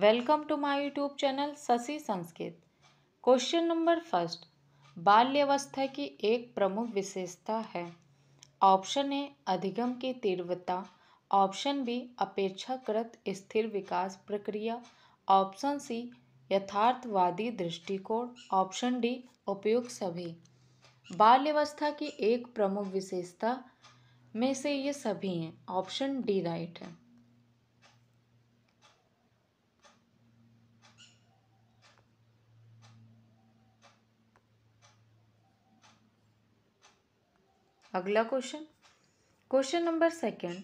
welcome to my YouTube channel Shashi Sanskrit question number first बाल्यवस्था की एक प्रमुख विशेषता है ऑप्शन ए अधिगम की तीव्रता ऑप्शन बी अपेक्षाकृत स्थिर विकास प्रक्रिया ऑप्शन सी यथार्थवादी दृष्टिकोण ऑप्शन डी उपयुक्त सभी बाल्यवस्था की एक प्रमुख विशेषता में से ये सभी हैं ऑप्शन डी राइट है अगला क्वेश्चन क्वेश्चन नंबर सेकंड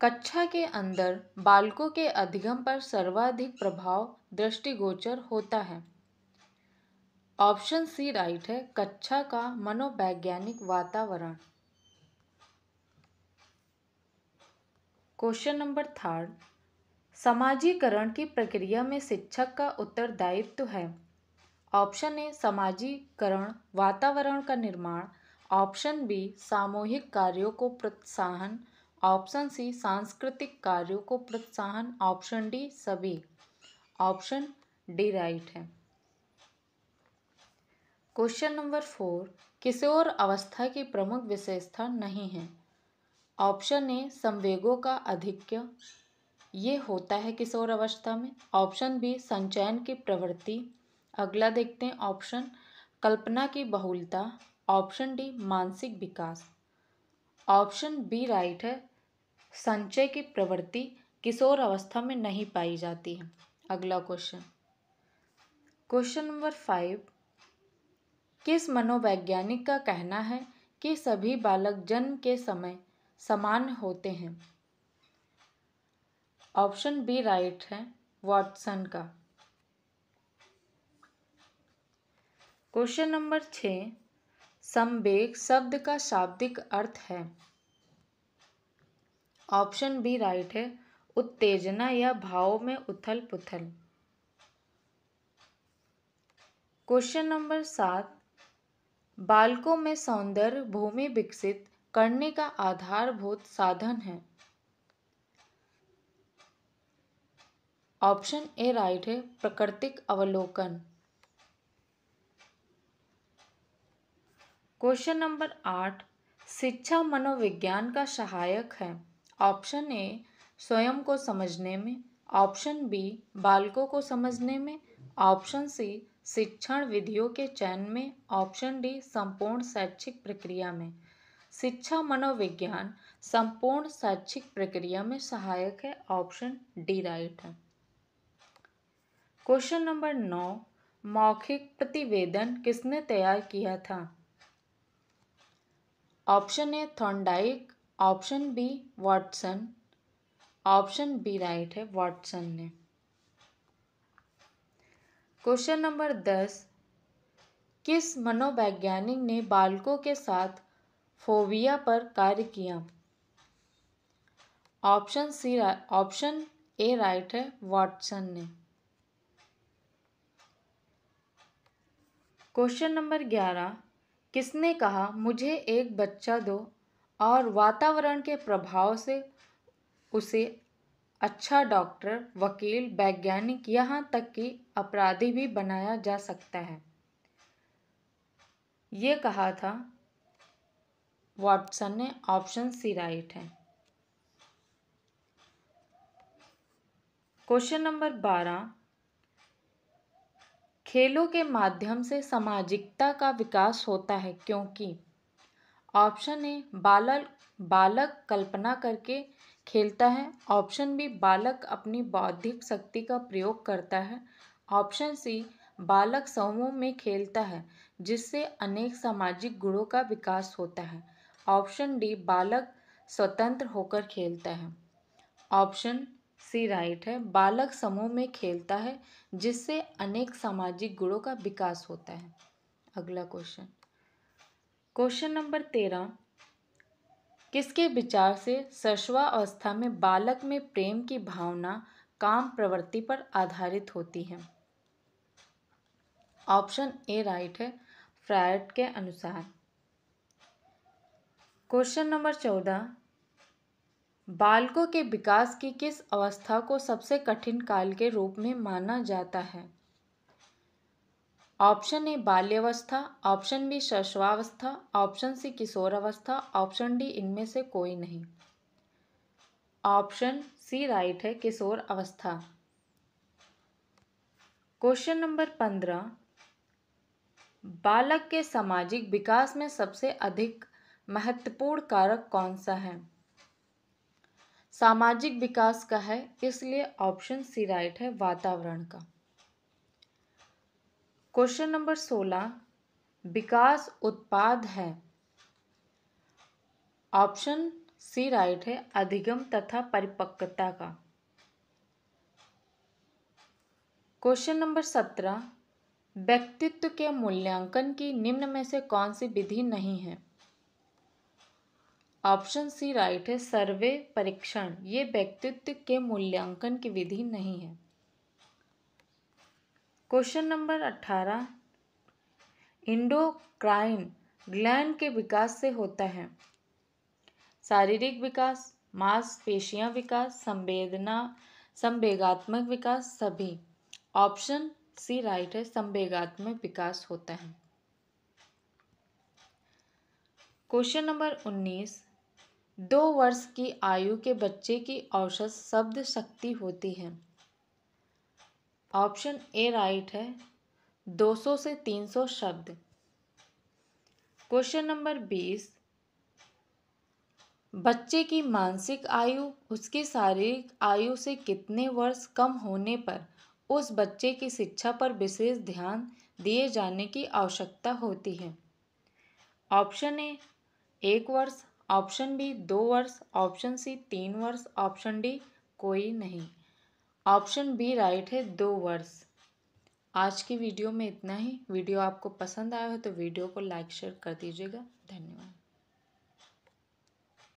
कक्षा के अंदर बालकों के अधिगम पर सर्वाधिक प्रभाव दृष्टिगोचर होता है ऑप्शन सी राइट है कक्षा का मनोवैज्ञानिक वातावरण क्वेश्चन नंबर थर्ड समाजीकरण की प्रक्रिया में शिक्षक का उत्तरदायित्व है ऑप्शन ए समाजीकरण वातावरण का निर्माण ऑप्शन बी सामूहिक कार्यों को प्रोत्साहन ऑप्शन सी सांस्कृतिक कार्यों को प्रोत्साहन ऑप्शन डी सभी ऑप्शन डी राइट है क्वेश्चन नंबर फोर किसी और अवस्था की प्रमुख विशेषता नहीं है ऑप्शन ए संवेगों का अधिक्य ये होता है किसी और अवस्था में ऑप्शन बी संचयन की प्रवृत्ति अगला देखते हैं ऑप्शन कल्पना की बहुलता ऑप्शन डी मानसिक विकास ऑप्शन बी राइट है संचय की प्रवृत्ति किशोर अवस्था में नहीं पाई जाती है अगला क्वेश्चन क्वेश्चन नंबर फाइव किस मनोवैज्ञानिक का कहना है कि सभी बालक जन्म के समय समान होते हैं ऑप्शन बी राइट है वॉटसन का क्वेश्चन नंबर छः संवेग शब्द का शाब्दिक अर्थ है ऑप्शन बी राइट है उत्तेजना या भाव में उथल पुथल क्वेश्चन नंबर सात बालकों में सौंदर्य भूमि विकसित करने का आधारभूत साधन है ऑप्शन ए राइट है प्राकृतिक अवलोकन क्वेश्चन नंबर आठ शिक्षा मनोविज्ञान का सहायक है ऑप्शन ए स्वयं को समझने में ऑप्शन बी बालकों को समझने में ऑप्शन सी शिक्षण विधियों के चयन में ऑप्शन डी संपूर्ण शैक्षिक प्रक्रिया में शिक्षा मनोविज्ञान संपूर्ण शैक्षिक प्रक्रिया में सहायक है ऑप्शन डी राइट है क्वेश्चन नंबर नौ मौखिक प्रतिवेदन किसने तैयार किया था option A Thorndike option B Watson option B right है वाटसन ने क्वेश्चन नंबर दस किस मनोवैज्ञानिक ने बालकों के साथ फोविया पर कार्य किया option C option A right है वाटसन ने क्वेश्चन नंबर ग्यारह किसने कहा मुझे एक बच्चा दो और वातावरण के प्रभाव से उसे अच्छा डॉक्टर वकील वैज्ञानिक यहाँ तक कि अपराधी भी बनाया जा सकता है ये कहा था वाटसन ने ऑप्शन सी राइट है क्वेश्चन नंबर बारह खेलों के माध्यम से सामाजिकता का विकास होता है क्योंकि ऑप्शन ए बालक बालक कल्पना करके खेलता है ऑप्शन बी बालक अपनी बौद्धिक शक्ति का प्रयोग करता है ऑप्शन सी बालक समूह में खेलता है जिससे अनेक सामाजिक गुणों का विकास होता है ऑप्शन डी बालक स्वतंत्र होकर खेलता है ऑप्शन सी राइट है बालक समूह में खेलता है जिससे अनेक सामाजिक गुणों का विकास होता है अगला क्वेश्चन क्वेश्चन नंबर तेरह किसके विचार से अवस्था में बालक में प्रेम की भावना काम प्रवृत्ति पर आधारित होती है ऑप्शन ए राइट है फ्रायड के अनुसार क्वेश्चन नंबर चौदह बालकों के विकास की किस अवस्था को सबसे कठिन काल के रूप में माना जाता है ऑप्शन ए बाल्यावस्था ऑप्शन बी शैशवावस्था ऑप्शन सी किशोरावस्था ऑप्शन डी इनमें से कोई नहीं ऑप्शन सी राइट है किशोर अवस्था क्वेश्चन नंबर पंद्रह बालक के सामाजिक विकास में सबसे अधिक महत्वपूर्ण कारक कौन सा है सामाजिक विकास का है इसलिए ऑप्शन सी राइट है वातावरण का क्वेश्चन नंबर सोलह विकास उत्पाद है ऑप्शन सी राइट है अधिगम तथा परिपक्वता का क्वेश्चन नंबर सत्रह व्यक्तित्व के मूल्यांकन की निम्न में से कौन सी विधि नहीं है ऑप्शन सी राइट है सर्वे परीक्षण ये व्यक्तित्व के मूल्यांकन की विधि नहीं है क्वेश्चन नंबर अट्ठारह इंडोक्राइन ग्लैंड के विकास से होता है शारीरिक विकास मांसपेशियां विकास संवेदना संवेगात्मक विकास सभी ऑप्शन सी राइट है संवेगात्मक विकास होता है क्वेश्चन नंबर उन्नीस दो वर्ष की आयु के बच्चे की औसत शब्द शक्ति होती है ऑप्शन ए राइट है 200 से 300 शब्द क्वेश्चन नंबर बीस बच्चे की मानसिक आयु उसकी शारीरिक आयु से कितने वर्ष कम होने पर उस बच्चे की शिक्षा पर विशेष ध्यान दिए जाने की आवश्यकता होती है ऑप्शन ए एक वर्ष ऑप्शन बी दो वर्ष ऑप्शन सी तीन वर्ष ऑप्शन डी कोई नहीं ऑप्शन बी राइट है दो वर्ष आज की वीडियो में इतना ही वीडियो आपको पसंद आया हो तो वीडियो को लाइक शेयर कर दीजिएगा धन्यवाद